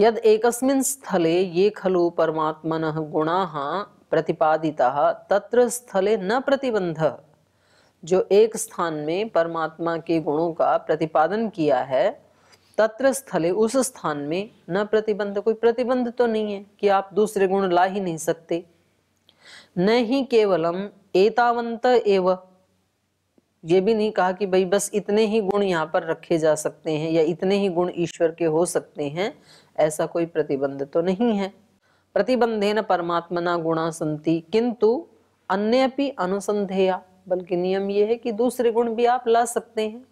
यद एकस्मिन् स्थले ये खलु परमात्मनः गुणाः प्रतिपादिताः तत्र स्थले न प्रतिबंध जो एक स्थान में परमात्मा के गुणों का प्रतिपादन किया है तत्र स्थले उस स्थान में न प्रतिबंध कोई प्रतिबंध तो नहीं है कि आप दूसरे गुण ला ही नहीं सकते न ही केवलम एतावंत एवं ये भी नहीं कहा कि भाई बस इतने ही गुण यहाँ पर रखे जा सकते हैं या इतने ही गुण ईश्वर के हो सकते हैं ऐसा कोई प्रतिबंध तो नहीं है प्रतिबंधे न परमात्मना गुणा संति किंतु अन्य अनुसंधेया बल्कि नियम ये है कि दूसरे गुण भी आप ला सकते हैं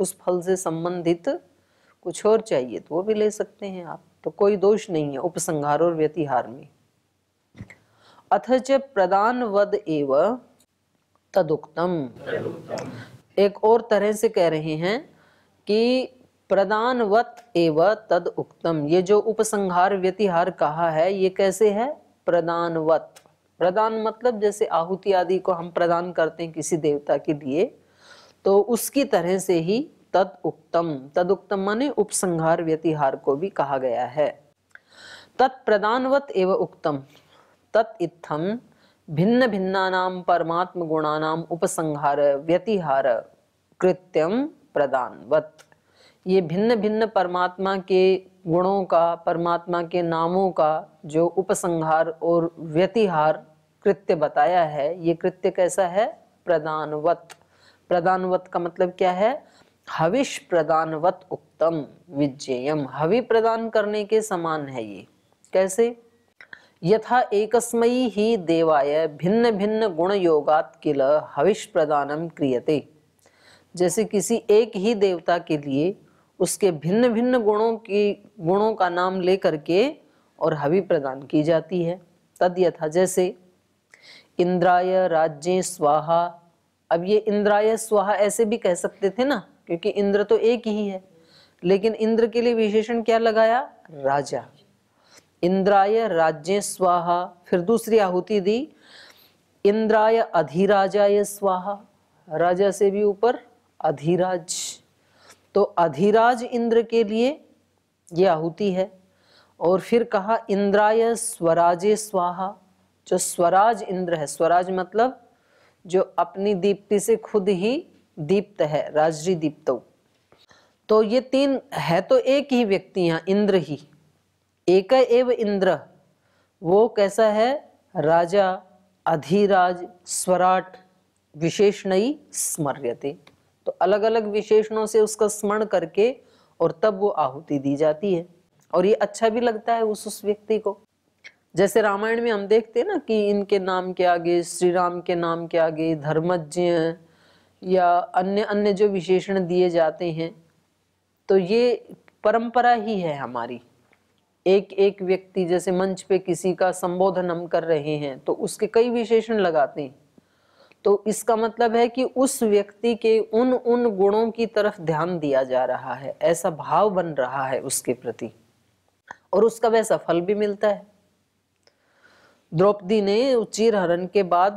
उस फल से संबंधित कुछ और चाहिए तो वो भी ले सकते हैं आप तो कोई दोष नहीं है उपसंहार और व्यतिहार में अथ च प्रदान वद एवं तदुक्तम एक और तरह से कह रहे हैं कि प्रदानवत एव तद उक्तम ये जो उपसंहार व्यतिहार कहा है ये कैसे है प्रदानवत प्रदान मतलब जैसे आहुति आदि को हम प्रदान करते हैं किसी देवता के लिए तो उसकी तरह से ही तद उक्तम तद उक्तम माने उपसंहार व्यतिहार को भी कहा गया है तत् प्रदानवत एव उक्तम तत् इत्थम भिन्न भिन्नानाम परमात्म नाम उपसंहार व्यतिहार कृत्यम प्रदानवत ये भिन्न भिन्न परमात्मा के गुणों का परमात्मा के नामों का जो उपसंहार और व्यतिहार कृत्य बताया है ये कृत्य कैसा है प्रदानवत प्रदानवत का मतलब क्या है हविष प्रदानवत उक्तम विजयम हवि प्रदान करने के समान है ये कैसे यथा एकस्मै ही देवाय भिन्न भिन्न गुण योगात किल हविष प्रदानम क्रियते जैसे किसी एक ही देवता के लिए उसके भिन्न भिन्न गुणों की गुणों का नाम लेकर के और हवि प्रदान की जाती है तद यथा जैसे इंद्राय राज्य स्वाहा अब ये इंद्राय स्वाहा ऐसे भी कह सकते थे ना क्योंकि इंद्र तो एक ही है लेकिन इंद्र के लिए विशेषण क्या लगाया राजा इंद्राय राज्य स्वाहा फिर दूसरी आहुति दी इंद्राय अधिराजाय स्वाहा राजा से भी ऊपर अधिराज तो अधिराज इंद्र के लिए ये आहुति है और फिर कहा इंद्राय स्वराजे स्वाहा जो स्वराज इंद्र है स्वराज मतलब जो अपनी दीप्ति से खुद ही दीप्त है राजी दीप्त तो ये तीन है तो एक ही व्यक्ति यहाँ इंद्र ही एक एव इंद्र वो कैसा है राजा अधिराज स्वराट ही स्मर्यते तो अलग अलग विशेषणों से उसका स्मरण करके और तब वो आहुति दी जाती है और ये अच्छा भी लगता है उस उस व्यक्ति को जैसे रामायण में हम देखते हैं ना कि इनके नाम के आगे श्री राम के नाम के आगे धर्मज्ञ या अन्य अन्य जो विशेषण दिए जाते हैं तो ये परंपरा ही है हमारी एक एक व्यक्ति जैसे मंच पे किसी का संबोधन हम कर रहे हैं तो उसके कई विशेषण लगाते हैं तो इसका मतलब है कि उस व्यक्ति के उन उन गुणों की तरफ ध्यान दिया जा रहा है ऐसा भाव बन रहा है उसके प्रति और उसका वैसा फल भी मिलता है द्रौपदी ने उच्चीर हरण के बाद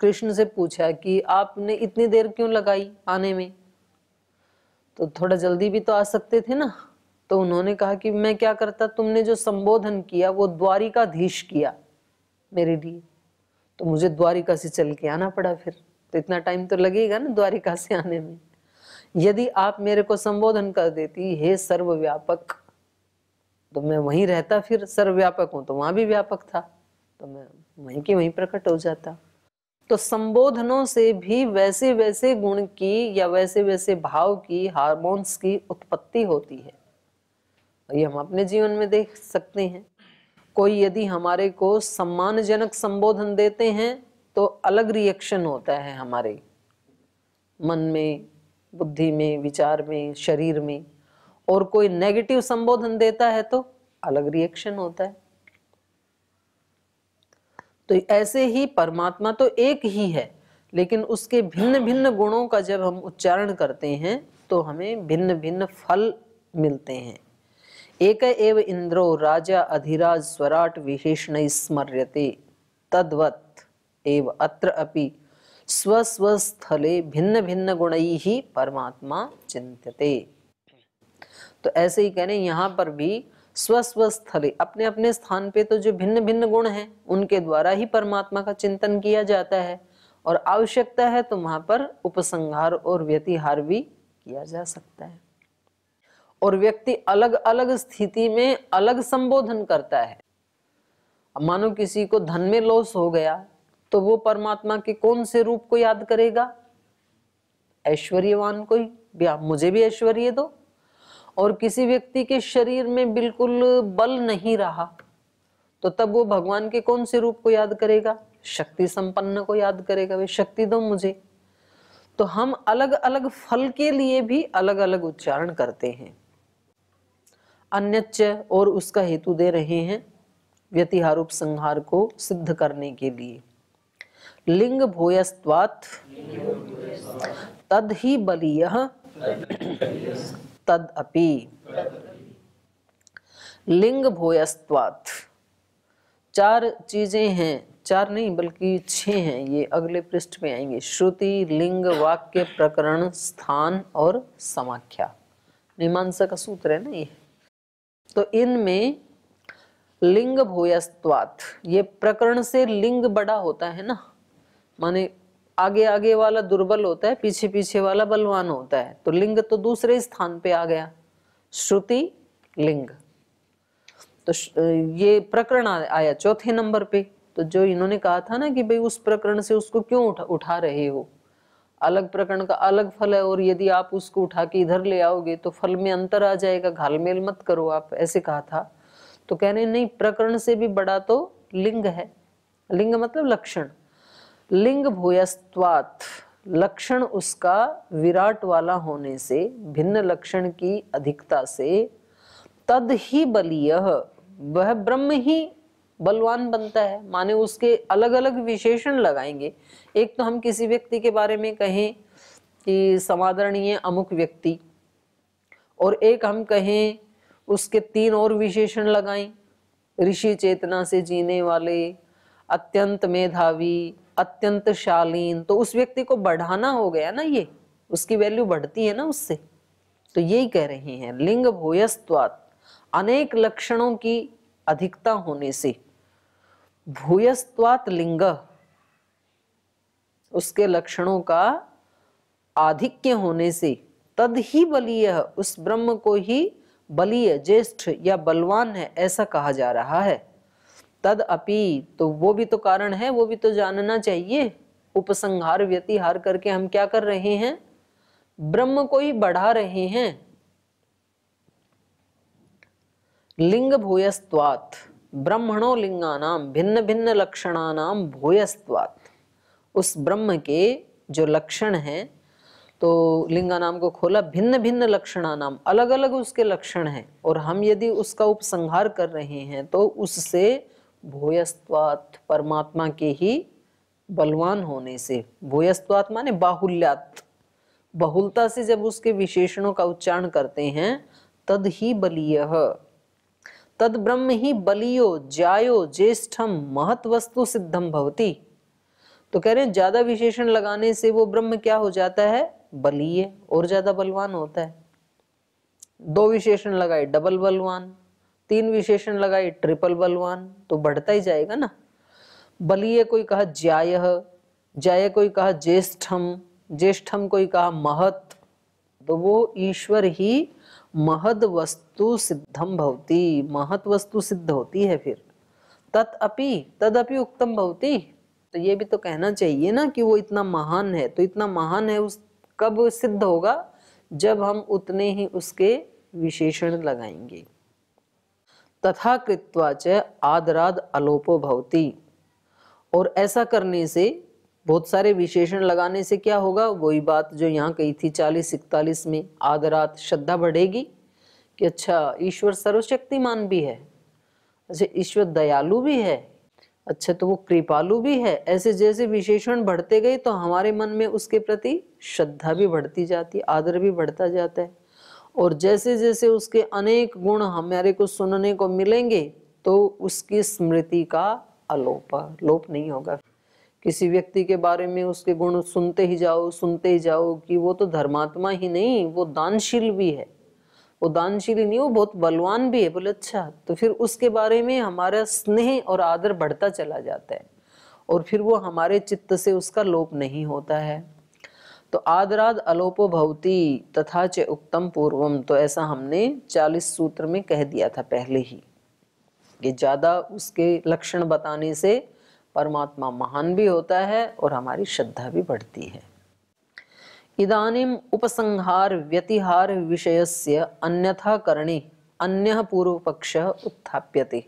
कृष्ण से पूछा कि आपने इतनी देर क्यों लगाई आने में तो थोड़ा जल्दी भी तो आ सकते थे ना तो उन्होंने कहा कि मैं क्या करता तुमने जो संबोधन किया वो द्वारिकाधीश किया मेरे लिए तो मुझे द्वारिका से चल के आना पड़ा फिर तो इतना टाइम तो लगेगा ना द्वारिका से आने में यदि आप मेरे को संबोधन कर देती हे सर्वव्यापक तो मैं वहीं रहता फिर सर्वव्यापक हूँ तो वहां भी व्यापक था तो मैं वहीं की वहीं प्रकट हो जाता तो संबोधनों से भी वैसे वैसे गुण की या वैसे वैसे भाव की हार्मोन्स की उत्पत्ति होती है ये हम अपने जीवन में देख सकते हैं कोई यदि हमारे को सम्मानजनक संबोधन देते हैं तो अलग रिएक्शन होता है हमारे मन में बुद्धि में विचार में शरीर में और कोई नेगेटिव संबोधन देता है तो अलग रिएक्शन होता है तो ऐसे ही परमात्मा तो एक ही है लेकिन उसके भिन्न भिन्न गुणों का जब हम उच्चारण करते हैं तो हमें भिन्न भिन्न फल मिलते हैं एक एव इंद्रो राजा अधिराज स्वराट विशेषण स्मर्यते तद्वत् एव अत्र अपि स्वस्वस्थले भिन्न भिन्न गुण ही परमात्मा चिंतते तो ऐसे ही कहने यहाँ पर भी स्वस्वस्थले अपने अपने स्थान पे तो जो भिन्न भिन्न गुण हैं उनके द्वारा ही परमात्मा का चिंतन किया जाता है और आवश्यकता है तो वहाँ पर उपसंहार और व्यतिहार भी किया जा सकता है और व्यक्ति अलग अलग स्थिति में अलग संबोधन करता है मानो किसी को धन में लॉस हो गया तो वो परमात्मा के कौन से रूप को याद करेगा ऐश्वर्यवान को ही मुझे भी ऐश्वर्य दो और किसी व्यक्ति के शरीर में बिल्कुल बल नहीं रहा तो तब वो भगवान के कौन से रूप को याद करेगा शक्ति संपन्न को याद करेगा वे शक्ति दो मुझे तो हम अलग अलग फल के लिए भी अलग अलग उच्चारण करते हैं अन्य और उसका हेतु दे रहे हैं व्यतिहारूप संहार को सिद्ध करने के लिए लिंग भोयस्वात तद ही बलिय तद अपि लिंग भोयस्वात चार चीजें हैं चार नहीं बल्कि छह हैं ये अगले पृष्ठ में आएंगे श्रुति लिंग वाक्य प्रकरण स्थान और समाख्या मीमांसा का सूत्र है ना ये तो इनमें लिंग भूयस्वात ये प्रकरण से लिंग बड़ा होता है ना माने आगे आगे वाला दुर्बल होता है पीछे पीछे वाला बलवान होता है तो लिंग तो दूसरे स्थान पे आ गया श्रुति लिंग तो ये प्रकरण आया चौथे नंबर पे तो जो इन्होंने कहा था ना कि भाई उस प्रकरण से उसको क्यों उठा, उठा रहे हो अलग प्रकरण का अलग फल है और यदि आप उसको उठा के इधर ले आओगे तो फल में अंतर आ जाएगा घालमेल मत करो आप ऐसे कहा था तो कह रहे नहीं प्रकरण से भी बड़ा तो लिंग है लिंग मतलब लक्षण लिंग भूयस्वात लक्षण उसका विराट वाला होने से भिन्न लक्षण की अधिकता से तद ही बलीय वह ब्रह्म ही बलवान बनता है माने उसके अलग अलग विशेषण लगाएंगे एक तो हम किसी व्यक्ति के बारे में कहें कि समादरणीय अमुक व्यक्ति और एक हम कहें उसके तीन और विशेषण लगाएं ऋषि चेतना से जीने वाले अत्यंत मेधावी अत्यंत शालीन तो उस व्यक्ति को बढ़ाना हो गया ना ये उसकी वैल्यू बढ़ती है ना उससे तो यही कह रहे हैं लिंग भूयस्वात अनेक लक्षणों की अधिकता होने से भूयस्वात लिंग उसके लक्षणों का आधिक्य होने से तद ही बलीय उस ब्रह्म को ही बलीय ज्येष्ठ या बलवान है ऐसा कहा जा रहा है तद अपि तो वो भी तो कारण है वो भी तो जानना चाहिए उपसंहार व्यतिहार करके हम क्या कर रहे हैं ब्रह्म को ही बढ़ा रहे हैं लिंग भूयस्वात्थ ब्रह्मणो लिंगानाम भिन्न भिन्न लक्षणानाम भूयस्वात उस ब्रह्म के जो लक्षण हैं तो लिंगानाम को खोला भिन्न भिन्न लक्षणा नाम अलग अलग उसके लक्षण हैं और हम यदि उसका उपसंहार कर रहे हैं तो उससे भूयस्वात परमात्मा के ही बलवान होने से भूयस्वात माने बाहुल्यात् बहुलता से जब उसके विशेषणों का उच्चारण करते हैं तद ही बलीय तद ब्रह्म ही बलियो जायो ज्येष्ठम महत वस्तु सिद्धम भवती तो कह रहे हैं ज्यादा विशेषण लगाने से वो ब्रह्म क्या हो जाता है बलीय और ज्यादा बलवान होता है दो विशेषण लगाए डबल बलवान तीन विशेषण लगाए ट्रिपल बलवान तो बढ़ता ही जाएगा ना बलिय कोई कहा ज्याय जाय कोई कहा ज्येष्ठम ज्येष्ठम कोई कहा महत तो वो ईश्वर ही महद वस्तु सिद्धम भवती महत वस्तु सिद्ध होती है फिर तत् अपि उक्तम भवती तो ये भी तो कहना चाहिए ना कि वो इतना महान है तो इतना महान है उस कब सिद्ध होगा जब हम उतने ही उसके विशेषण लगाएंगे तथा कृत्वाच आदराद अलोपो भवती और ऐसा करने से बहुत सारे विशेषण लगाने से क्या होगा वही बात जो यहाँ कही थी चालीस इकतालीस में आध रात श्रद्धा बढ़ेगी कि अच्छा ईश्वर सर्वशक्तिमान भी है अच्छा ईश्वर दयालु भी है अच्छा तो वो कृपालु भी है ऐसे जैसे विशेषण बढ़ते गए तो हमारे मन में उसके प्रति श्रद्धा भी बढ़ती जाती आदर भी बढ़ता जाता है और जैसे जैसे उसके अनेक गुण हमारे को सुनने को मिलेंगे तो उसकी स्मृति का अलोप लोप नहीं होगा किसी व्यक्ति के बारे में उसके गुण सुनते ही जाओ सुनते ही जाओ कि वो तो धर्मात्मा ही नहीं वो दानशील भी है वो दानशील नहीं वो बहुत बलवान भी है बोले अच्छा तो फिर उसके बारे में हमारा स्नेह और आदर बढ़ता चला जाता है और फिर वो हमारे चित्त से उसका लोप नहीं होता है तो आदराद अलोपो भवती तथा च उत्तम पूर्वम तो ऐसा हमने चालीस सूत्र में कह दिया था पहले ही ये ज़्यादा उसके लक्षण बताने से परमात्मा महान भी होता है और हमारी श्रद्धा भी बढ़ती है इदानीम उपसंहार व्यतिहार विषय से अन्यथा करणे अन्य पूर्व पक्ष उत्थाप्यते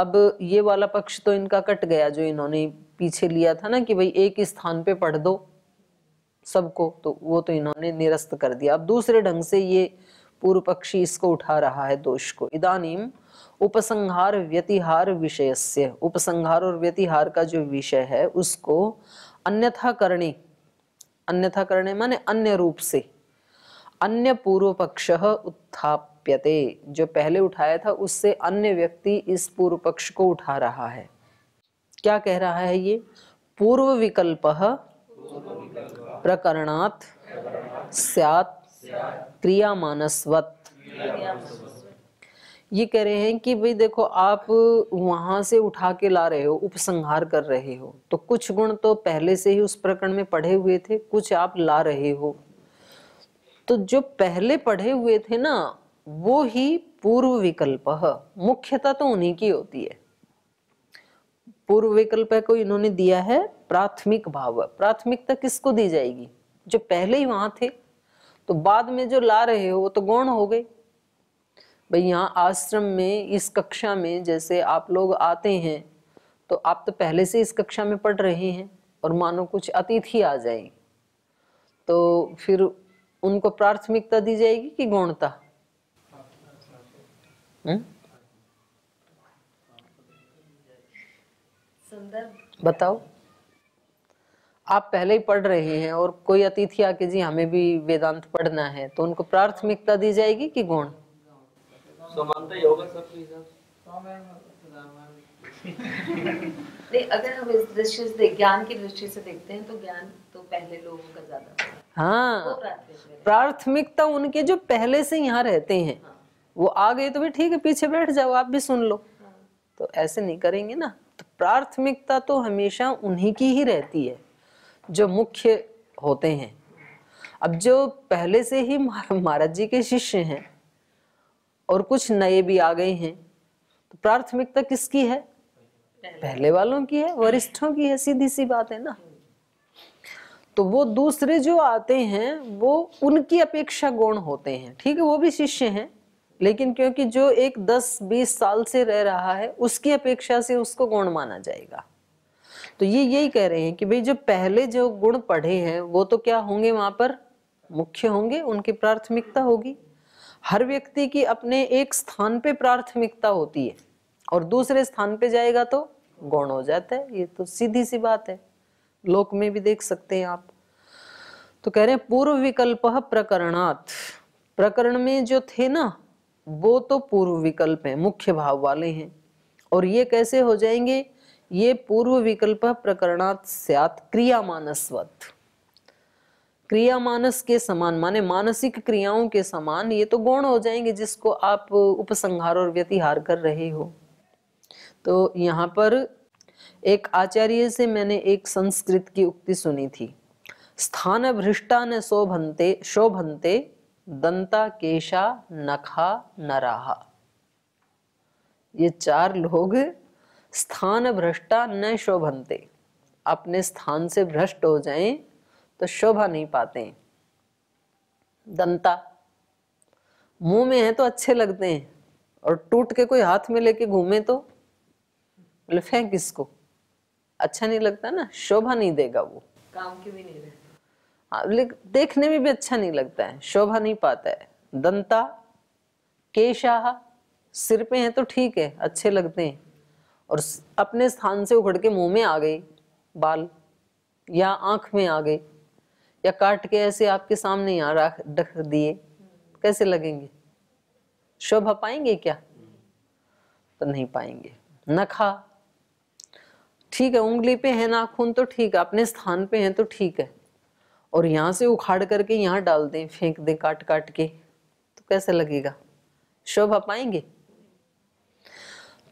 अब ये वाला पक्ष तो इनका कट गया जो इन्होंने पीछे लिया था ना कि भाई एक स्थान पे पढ़ दो सबको तो वो तो इन्होंने निरस्त कर दिया अब दूसरे ढंग से ये पूर्व पक्षी इसको उठा रहा है दोष को इदानीम उपसंहार व्यतिहार विषय से उपसंहार और व्यतिहार का जो विषय है उसको अन्यथा करने अन्यथा करने माने अन्य रूप से अन्य पूर्व पक्ष उत्थाप्यते जो पहले उठाया था उससे अन्य व्यक्ति इस पूर्व पक्ष को उठा रहा है क्या कह रहा है ये पूर्व विकल्प प्रकरणात् स्यात् क्रिया मानसवत ये कह रहे हैं कि भाई देखो आप वहां से उठा के ला रहे हो उपसंहार कर रहे हो तो कुछ गुण तो पहले से ही उस प्रकरण में पढ़े हुए थे कुछ आप ला रहे हो तो जो पहले पढ़े हुए थे ना वो ही पूर्व विकल्प मुख्यता तो उन्हीं की होती है पूर्व विकल्प को इन्होंने दिया है प्राथमिक भाव प्राथमिकता किसको दी जाएगी जो पहले ही वहां थे तो बाद में जो ला रहे हो वो तो गौण हो गए भाई यहाँ आश्रम में इस कक्षा में जैसे आप लोग आते हैं तो आप तो पहले से इस कक्षा में पढ़ रहे हैं और मानो कुछ अतिथि आ जाएगी तो फिर उनको प्राथमिकता दी जाएगी कि गौणता हम्म? बताओ आप पहले ही पढ़ रहे हैं और कोई अतिथि आके जी हमें भी वेदांत पढ़ना है तो उनको प्राथमिकता दी जाएगी कि गुण नहीं अगर हम इस दृष्टि से ज्ञान की दृष्टि से देखते हैं तो ज्ञान तो पहले लोगों का ज्यादा हाँ प्राथमिकता उनके जो पहले से यहाँ रहते हैं हाँ। वो आ गए तो भी ठीक है पीछे बैठ जाओ आप भी सुन लो हाँ। तो ऐसे नहीं करेंगे ना तो प्राथमिकता तो हमेशा उन्हीं की ही रहती है जो मुख्य होते हैं अब जो पहले से ही महाराज जी के शिष्य हैं और कुछ नए भी आ गए हैं तो प्राथमिकता किसकी है पहले वालों की है वरिष्ठों की है सीधी सी बात है ना तो वो दूसरे जो आते हैं वो उनकी अपेक्षा गौण होते हैं ठीक है वो भी शिष्य हैं लेकिन क्योंकि जो एक दस बीस साल से रह रहा है उसकी अपेक्षा से उसको गौण माना जाएगा तो ये यही कह रहे हैं कि भाई जो पहले जो गुण पढ़े हैं वो तो क्या होंगे वहां पर मुख्य होंगे उनकी प्राथमिकता होगी हर व्यक्ति की अपने एक स्थान पे प्राथमिकता होती है और दूसरे स्थान पे जाएगा तो गौण हो जाता है ये तो सीधी सी बात है लोक में भी देख सकते हैं आप तो कह रहे हैं पूर्व विकल्प प्रकरणात प्रकरण में जो थे ना वो तो पूर्व विकल्प है मुख्य भाव वाले हैं और ये कैसे हो जाएंगे ये पूर्व विकल्प प्रकरणात मानसवत क्रियामानसवत क्रियामानस के समान माने मानसिक क्रियाओं के समान ये तो गौण हो जाएंगे जिसको आप उपसंहार और व्यतिहार कर रहे हो तो यहाँ पर एक आचार्य से मैंने एक संस्कृत की उक्ति सुनी थी स्थान भ्रष्टा न शोभनते शोभनते दंता केशा नखा नराहा ये चार लोग स्थान भ्रष्टा न शोभनते अपने स्थान से भ्रष्ट हो जाएं तो शोभा नहीं पाते दंता मुंह में है तो अच्छे लगते हैं और टूट के कोई हाथ में लेके घूमे तो बोले फेंक इसको अच्छा नहीं लगता ना शोभा नहीं देगा वो काम की भी नहीं हाँ, लेकिन देखने में भी अच्छा नहीं लगता है शोभा नहीं पाता है दंता केशाह सिर पे हैं तो ठीक है अच्छे लगते हैं और अपने स्थान से उखड़ के मुंह में आ गई बाल या आंख में आ गई या काट के ऐसे आपके सामने यहाँ रख दिए कैसे लगेंगे शोभा पाएंगे क्या तो नहीं पाएंगे नखा ठीक है उंगली पे है नाखून तो ठीक है अपने स्थान पे है तो ठीक है और यहाँ से उखाड़ करके यहाँ डाल दें फेंक दें काट काट के तो कैसे लगेगा शोभा पाएंगे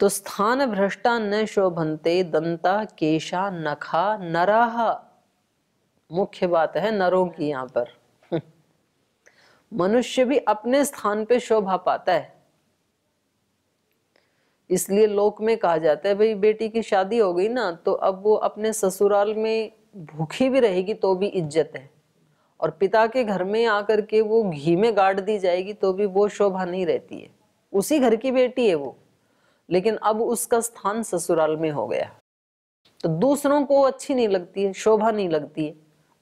तो स्थान भ्रष्टा न शोभनते दंता केशा नखा नराह मुख्य बात है नरों की यहाँ पर मनुष्य भी अपने स्थान पे शोभा पाता है इसलिए लोक में कहा जाता है भाई बेटी की शादी हो गई ना तो अब वो अपने ससुराल में भूखी भी रहेगी तो भी इज्जत है और पिता के घर में आकर के वो घी में गाड़ दी जाएगी तो भी वो शोभा नहीं रहती है उसी घर की बेटी है वो लेकिन अब उसका स्थान ससुराल में हो गया तो दूसरों को अच्छी नहीं लगती है शोभा नहीं लगती है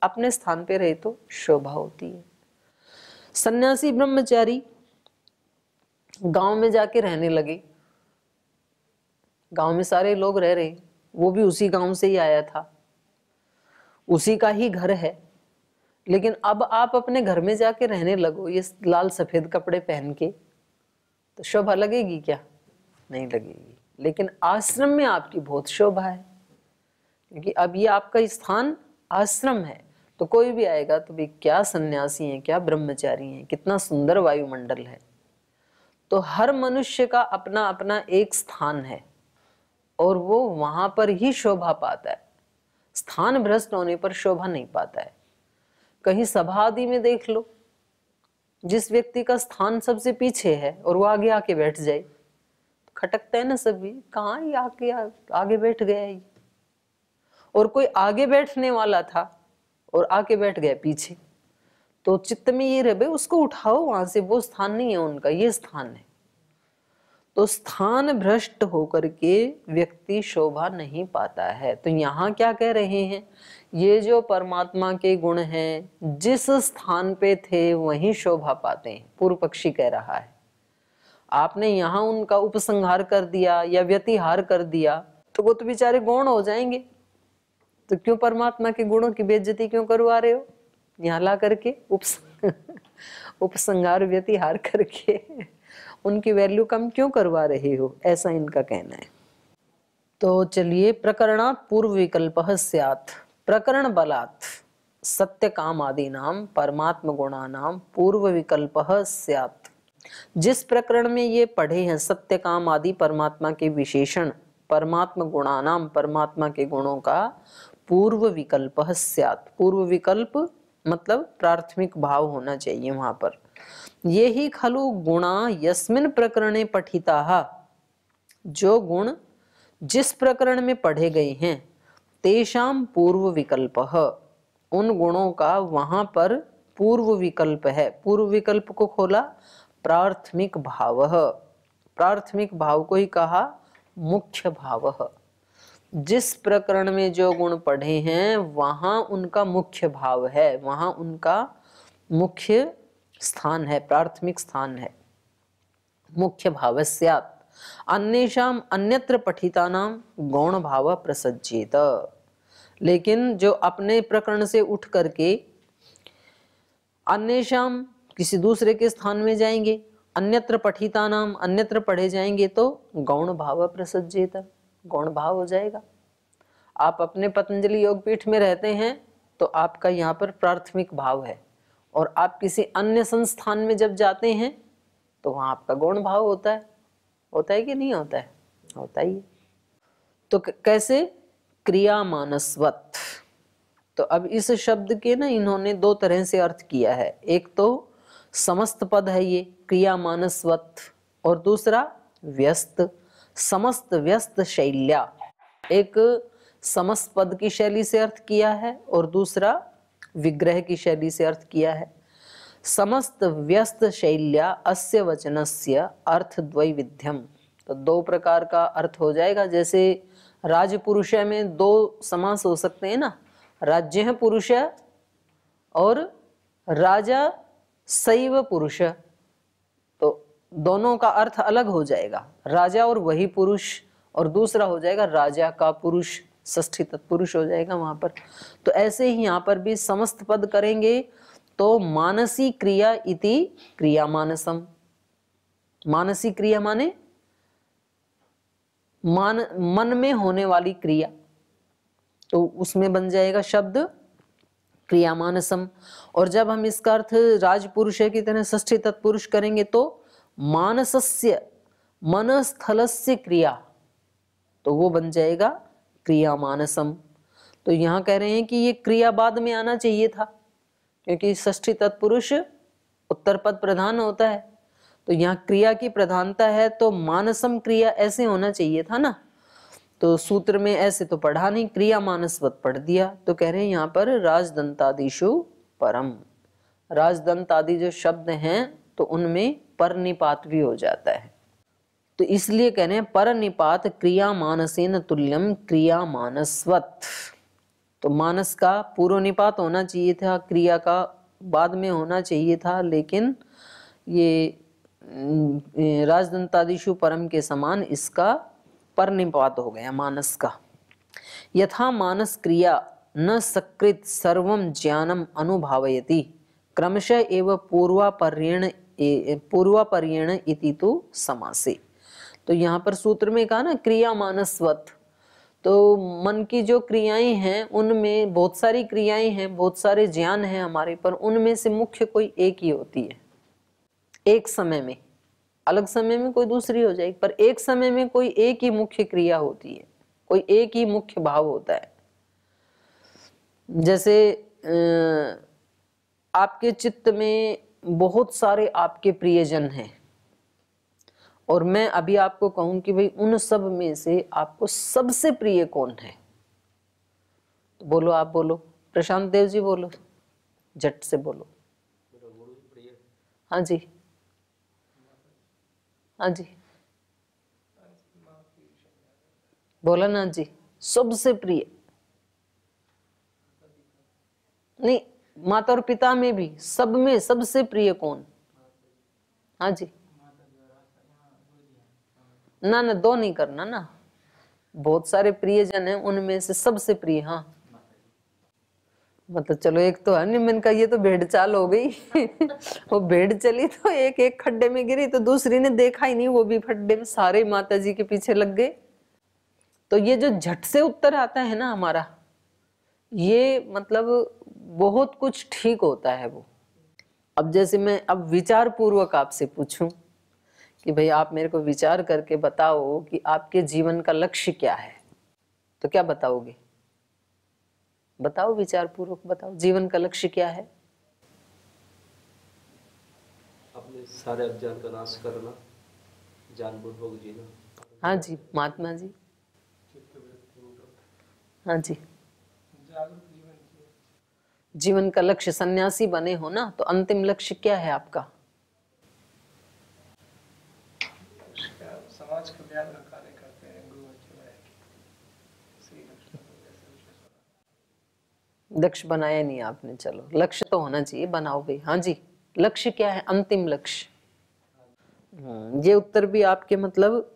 अपने स्थान पे रहे तो शोभा होती है सन्यासी ब्रह्मचारी गांव में जाके रहने लगे गांव में सारे लोग रह रहे वो भी उसी गांव से ही आया था उसी का ही घर है लेकिन अब आप अपने घर में जाके रहने लगो ये लाल सफेद कपड़े पहन के तो शोभा लगेगी क्या नहीं लगेगी लेकिन आश्रम में आपकी बहुत शोभा है क्योंकि अब ये आपका स्थान आश्रम है तो कोई भी आएगा तो भी क्या सन्यासी हैं क्या ब्रह्मचारी हैं कितना सुंदर वायुमंडल है तो हर मनुष्य का अपना अपना एक स्थान है और वो वहां पर ही शोभा पाता है स्थान भ्रष्ट होने पर शोभा नहीं पाता है कहीं सभा आदि में देख लो जिस व्यक्ति का स्थान सबसे पीछे है और वो आगे आके बैठ जाए खटकते हैं ना सभी कहाँ आके आगे बैठ गया ये और कोई आगे बैठने वाला था और आके बैठ गया पीछे तो चित्त में ये रहे उसको उठाओ वहां से वो स्थान नहीं है उनका ये स्थान है तो स्थान भ्रष्ट होकर के व्यक्ति शोभा नहीं पाता है तो यहाँ क्या कह रहे हैं ये जो परमात्मा के गुण हैं जिस स्थान पे थे वहीं शोभा पाते हैं पूर्व पक्षी कह रहा है आपने यहाँ उनका उपसंहार कर दिया या व्यतिहार कर दिया तो वो तो बेचारे गौण हो जाएंगे तो क्यों परमात्मा के गुणों की बेज्जती क्यों करवा रहे हो यहाँ ला करके उपस उपसंहार व्यतिहार करके उनकी वैल्यू कम क्यों करवा रहे हो ऐसा इनका कहना है तो चलिए प्रकरणात् पूर्व विकल्प सियात प्रकरण बलात् सत्य काम आदि नाम परमात्म गुणा नाम पूर्व विकल्प सियात जिस प्रकरण में ये पढ़े हैं सत्य काम आदि परमात्मा के विशेषण परमात्मा गुणानाम परमात्मा के गुणों का पूर्व विकल्प सत पूर्व विकल्प मतलब प्राथमिक भाव होना चाहिए वहां पर ये ही खलु गुणा यस्मिन प्रकरणे पठिता जो गुण जिस प्रकरण में पढ़े गए हैं तेषाम पूर्व विकल्प उन गुणों का वहां पर पूर्व विकल्प है पूर्व विकल्प को खोला प्राथमिक भाव प्राथमिक भाव को ही कहा मुख्य भाव जिस प्रकरण में जो गुण पढ़े हैं वहाँ उनका मुख्य भाव है वहां उनका मुख्य स्थान है प्राथमिक स्थान है मुख्य भाव सैत अन्यत्र पठिता नाम गौण भाव प्रसज्जित लेकिन जो अपने प्रकरण से उठ करके अन्यषाम किसी दूसरे के स्थान में जाएंगे अन्यत्र पठिता नाम अन्यत्र पढ़े जाएंगे तो गौण भाव प्रसजेत गौण भाव हो जाएगा आप अपने पतंजलि योग पीठ में रहते हैं तो आपका यहाँ पर प्राथमिक भाव है और आप किसी अन्य संस्थान में जब जाते हैं तो वहाँ आपका गौण भाव होता है होता है कि नहीं होता है होता ही तो कैसे क्रिया मानसवत तो अब इस शब्द के ना इन्होंने दो तरह से अर्थ किया है एक तो समस्त पद है ये क्रिया मानसवत और दूसरा व्यस्त समस्त व्यस्त शैल्या एक समस्त पद की शैली से अर्थ किया है और दूसरा विग्रह की शैली से अर्थ किया है समस्त व्यस्त शैल्या अस्य वचनस्य अर्थ द्वैविध्यम तो दो प्रकार का अर्थ हो जाएगा जैसे राज पुरुष में दो समास हो सकते हैं ना राज्य है पुरुष और राजा सैव पुरुष तो दोनों का अर्थ अलग हो जाएगा राजा और वही पुरुष और दूसरा हो जाएगा राजा का पुरुष ष्ठी तत्पुरुष हो जाएगा वहां पर तो ऐसे ही यहाँ पर भी समस्त पद करेंगे तो मानसी क्रिया इति क्रिया मानसम मानसी क्रिया माने मान मन में होने वाली क्रिया तो उसमें बन जाएगा शब्द क्रियामानसम और जब हम इसका अर्थ राजपुरुष की तरह ष्ठी तत्पुरुष करेंगे तो मानसस्य से क्रिया तो वो बन जाएगा क्रिया मानसम तो यहाँ कह रहे हैं कि ये क्रिया बाद में आना चाहिए था क्योंकि ष्ठी तत्पुरुष उत्तर पद प्रधान होता है तो यहाँ क्रिया की प्रधानता है तो मानसम क्रिया ऐसे होना चाहिए था ना तो सूत्र में ऐसे तो पढ़ा नहीं क्रिया मानसवत पढ़ दिया तो कह रहे हैं यहाँ पर राजदंतादिशु परम राजदंत आदि जो शब्द हैं तो उनमें पर निपात भी हो जाता है तो इसलिए कह रहे हैं पर निपात क्रिया मानसेन तुल्यम क्रिया मानसवत तो मानस का पूर्व निपात होना चाहिए था क्रिया का बाद में होना चाहिए था लेकिन ये राजदंतादिशु परम के समान इसका परनिपात हो गया मानस का यथा मानस क्रिया न सकृत सर्व ज्ञानम अनुभावयति क्रमशः एवं पूर्वापर्यण पूर्वापर्यण इति तो समासे तो यहाँ पर सूत्र में कहा ना क्रिया मानसवत तो मन की जो क्रियाएं हैं उनमें बहुत सारी क्रियाएं हैं बहुत सारे ज्ञान हैं हमारे पर उनमें से मुख्य कोई एक ही होती है एक समय में अलग समय में कोई दूसरी हो जाएगी पर एक समय में कोई एक ही मुख्य क्रिया होती है कोई एक ही मुख्य भाव होता है जैसे आपके चित्त में बहुत सारे आपके प्रियजन हैं और मैं अभी आपको कहूं कि भाई उन सब में से आपको सबसे प्रिय कौन है तो बोलो आप बोलो प्रशांत देव जी बोलो झट से बोलो हाँ जी हाँ जी बोला ना जी सबसे प्रिय नहीं माता और पिता में भी सब में सबसे प्रिय कौन हाँ जी ना ना दो नहीं करना ना बहुत सारे प्रियजन है उनमें से सबसे प्रिय हाँ मतलब चलो एक तो है निम्न का ये तो भेड़ चाल हो गई वो भेड़ चली तो एक एक खड्डे में गिरी तो दूसरी ने देखा ही नहीं वो भी खड्डे में सारे माता जी के पीछे लग गए तो ये जो झट से उत्तर आता है ना हमारा ये मतलब बहुत कुछ ठीक होता है वो अब जैसे मैं अब विचार पूर्वक आपसे पूछूं कि भाई आप मेरे को विचार करके बताओ कि आपके जीवन का लक्ष्य क्या है तो क्या बताओगे बताओ विचार पूर्वक बताओ जीवन का लक्ष्य क्या है अपने सारे अज्ञान का नाश करना जानबूझकर जीना हाँ जी महात्मा जी हाँ जी जीवन का लक्ष्य सन्यासी बने हो ना तो अंतिम लक्ष्य क्या है आपका लक्ष्य बनाया नहीं आपने चलो लक्ष्य तो होना चाहिए बनाओ भाई हाँ जी लक्ष्य क्या है अंतिम लक्ष्य हाँ, ये उत्तर भी आपके मतलब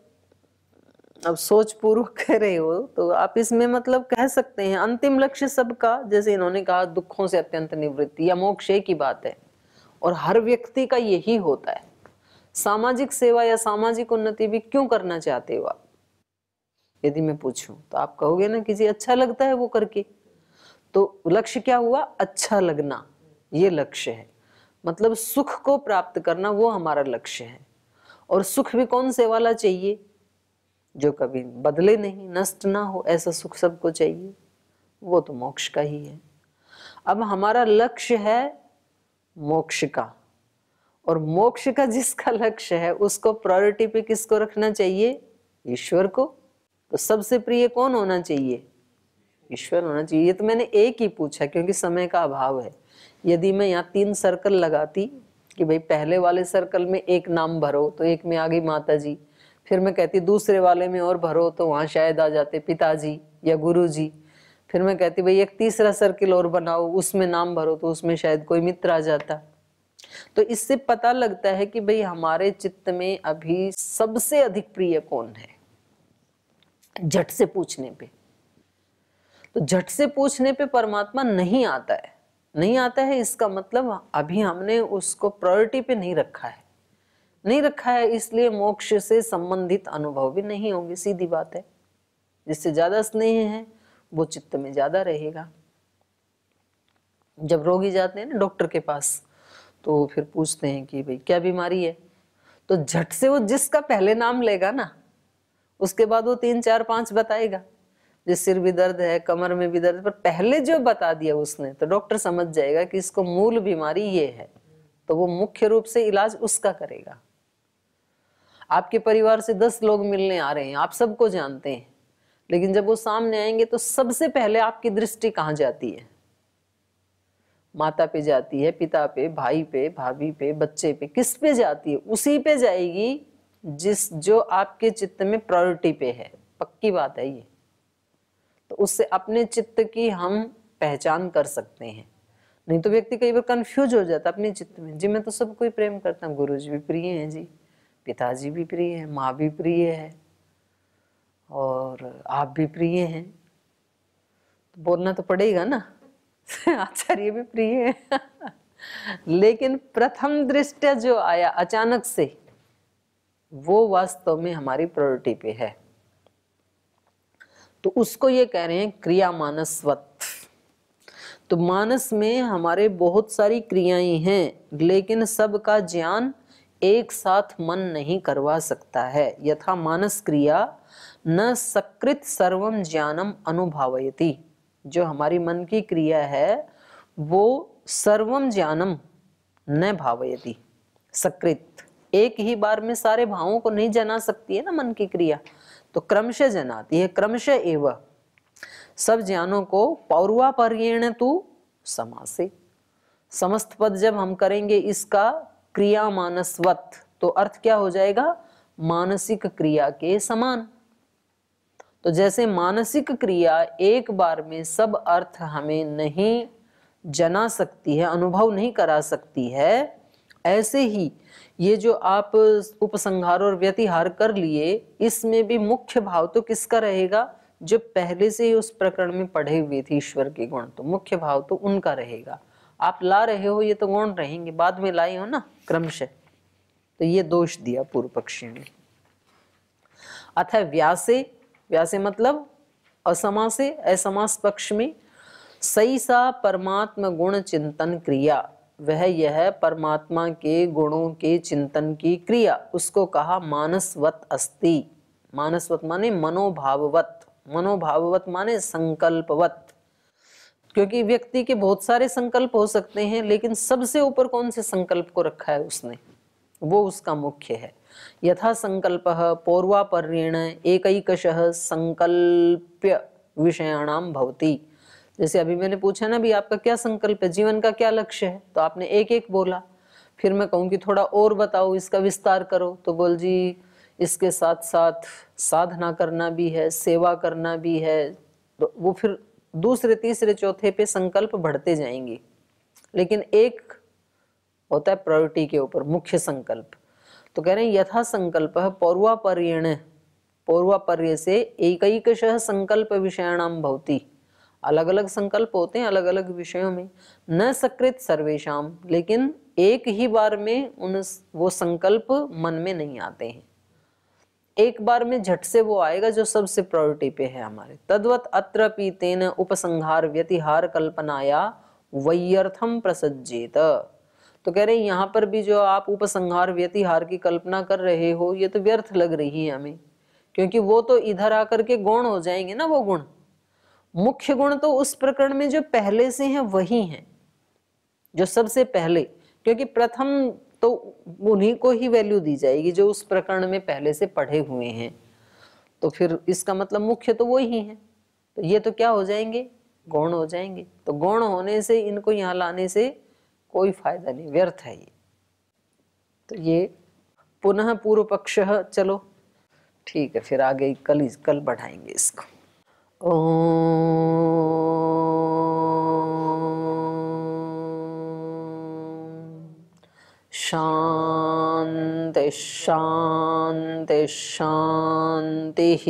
अब सोच पूर्वक कह रहे हो तो आप इसमें मतलब कह सकते हैं अंतिम लक्ष्य सबका जैसे इन्होंने कहा दुखों से अत्यंत निवृत्ति या मोक्ष की बात है और हर व्यक्ति का यही होता है सामाजिक सेवा या सामाजिक उन्नति भी क्यों करना चाहते हो आप यदि मैं पूछूं तो आप कहोगे ना जी अच्छा लगता है वो करके तो लक्ष्य क्या हुआ अच्छा लगना ये लक्ष्य है मतलब सुख को प्राप्त करना वो हमारा लक्ष्य है और सुख भी कौन से वाला चाहिए जो कभी बदले नहीं नष्ट ना हो ऐसा सुख सबको चाहिए वो तो मोक्ष का ही है अब हमारा लक्ष्य है मोक्ष का और मोक्ष का जिसका लक्ष्य है उसको प्रायोरिटी पे किसको रखना चाहिए ईश्वर को तो सबसे प्रिय कौन होना चाहिए ईश्वर होना चाहिए ये तो मैंने एक ही पूछा क्योंकि समय का अभाव है यदि मैं यहाँ तीन सर्कल लगाती कि भाई पहले वाले सर्कल में एक नाम भरो तो एक में आ गई माता जी फिर मैं कहती दूसरे वाले में और भरो तो वहाँ शायद आ जाते पिताजी या गुरु जी फिर मैं कहती भाई एक तीसरा सर्किल और बनाओ उसमें नाम भरो तो उसमें शायद कोई मित्र आ जाता तो इससे पता लगता है कि भाई हमारे चित्त में अभी सबसे अधिक प्रिय कौन है झट से पूछने पे तो झट से पूछने पे परमात्मा नहीं आता है नहीं आता है इसका मतलब अभी हमने उसको प्रायोरिटी पे नहीं रखा है नहीं रखा है इसलिए मोक्ष से संबंधित अनुभव भी नहीं होंगे सीधी बात है जिससे ज्यादा स्नेह है वो चित्त में ज्यादा रहेगा जब रोगी जाते हैं ना डॉक्टर के पास तो फिर पूछते हैं कि भाई क्या बीमारी है तो झट से वो जिसका पहले नाम लेगा ना उसके बाद वो तीन चार पांच बताएगा सिर भी दर्द है कमर में भी दर्द पर पहले जो बता दिया उसने तो डॉक्टर समझ जाएगा कि इसको मूल बीमारी ये है तो वो मुख्य रूप से इलाज उसका करेगा आपके परिवार से दस लोग मिलने आ रहे हैं आप सबको जानते हैं लेकिन जब वो सामने आएंगे तो सबसे पहले आपकी दृष्टि कहाँ जाती है माता पे जाती है पिता पे भाई पे भाभी पे बच्चे पे किस पे जाती है उसी पे जाएगी जिस जो आपके चित्त में प्रायोरिटी पे है पक्की बात है ये तो उससे अपने चित्त की हम पहचान कर सकते हैं नहीं तो व्यक्ति कई बार कंफ्यूज हो जाता अपने चित्त में जी मैं तो सबको ही प्रेम करता हूँ गुरु जी भी प्रिय हैं जी पिताजी भी प्रिय हैं माँ भी प्रिय है और आप भी प्रिय हैं तो बोलना तो पड़ेगा ना आचार्य भी प्रिय है लेकिन प्रथम दृष्टि जो आया अचानक से वो वास्तव में हमारी प्रायोरिटी पे है तो उसको ये कह रहे हैं क्रिया मानसवत तो मानस में हमारे बहुत सारी क्रियाएं हैं लेकिन सबका ज्ञान एक साथ मन नहीं करवा सकता है यथा मानस क्रिया न सकृत सर्वम ज्ञानम अनुभावयती जो हमारी मन की क्रिया है वो सर्वम ज्ञानम न भावयती सकृत एक ही बार में सारे भावों को नहीं जना सकती है ना मन की क्रिया तो क्रमश जनाती है क्रमश एव सब ज्ञानों को पौरवा पर्यण तू समासे समस्त पद जब हम करेंगे इसका क्रिया मानसवत तो अर्थ क्या हो जाएगा मानसिक क्रिया के समान तो जैसे मानसिक क्रिया एक बार में सब अर्थ हमें नहीं जना सकती है अनुभव नहीं करा सकती है ऐसे ही ये जो आप उपसंहार और व्यतिहार कर लिए इसमें भी मुख्य भाव तो किसका रहेगा जो पहले से ही उस प्रकरण में पढ़े हुए थे ईश्वर के गुण तो मुख्य भाव तो उनका रहेगा आप ला रहे हो ये तो गुण रहेंगे बाद में लाए हो ना क्रमशः तो ये दोष दिया पूर्व पक्षी ने अतः व्यासे व्यासे मतलब असमासे असमास पक्ष में सही सा परमात्म गुण चिंतन क्रिया वह यह परमात्मा के गुणों के चिंतन की क्रिया उसको कहा मानसवत अस्ति मानसवत माने मनोभाववत मनोभाववत माने संकल्पवत क्योंकि व्यक्ति के बहुत सारे संकल्प हो सकते हैं लेकिन सबसे ऊपर कौन से संकल्प को रखा है उसने वो उसका मुख्य है यथा संकल्प पौर्वापर्यण एक संकल्प्य विषयाणाम भवती जैसे अभी मैंने पूछा ना भी आपका क्या संकल्प है जीवन का क्या लक्ष्य है तो आपने एक एक बोला फिर मैं कहूँ कि थोड़ा और बताओ इसका विस्तार करो तो बोल जी इसके साथ साथ साधना करना भी है सेवा करना भी है तो वो फिर दूसरे तीसरे चौथे पे संकल्प बढ़ते जाएंगे लेकिन एक होता है प्रायोरिटी के ऊपर मुख्य संकल्प तो कह रहे हैं यथा संकल्प है पौर्वापर्यण पौर्वापर्य से एक संकल्प विषयाणाम भवती अलग अलग संकल्प होते हैं अलग अलग विषयों में न सकृत सर्वेशम लेकिन एक ही बार में उन वो संकल्प मन में नहीं आते हैं एक बार में झट से वो आएगा जो सबसे प्रायोरिटी पे है हमारे तद्वत अत्र पीतेन उपसंहार व्यतिहार कल्पनाया वैयर्थम प्रसज्जेत तो कह रहे हैं यहाँ पर भी जो आप उपसंहार व्यतिहार की कल्पना कर रहे हो ये तो व्यर्थ लग रही है हमें क्योंकि वो तो इधर आकर के गौण हो जाएंगे ना वो गुण मुख्य गुण तो उस प्रकरण में जो पहले से हैं वही हैं जो सबसे पहले क्योंकि प्रथम तो उन्हीं को ही वैल्यू दी जाएगी जो उस प्रकरण में पहले से पढ़े हुए हैं तो फिर इसका मतलब मुख्य तो वही है तो ये तो क्या हो जाएंगे गौण हो जाएंगे तो गौण होने से इनको यहाँ लाने से कोई फायदा नहीं व्यर्थ है ये तो ये पुनः पूर्व पक्ष चलो ठीक है फिर आगे कल कल बढ़ाएंगे इसको शान्ति शान्ति शान्तिः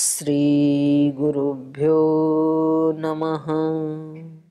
श्रीगुरुभ्यो नमः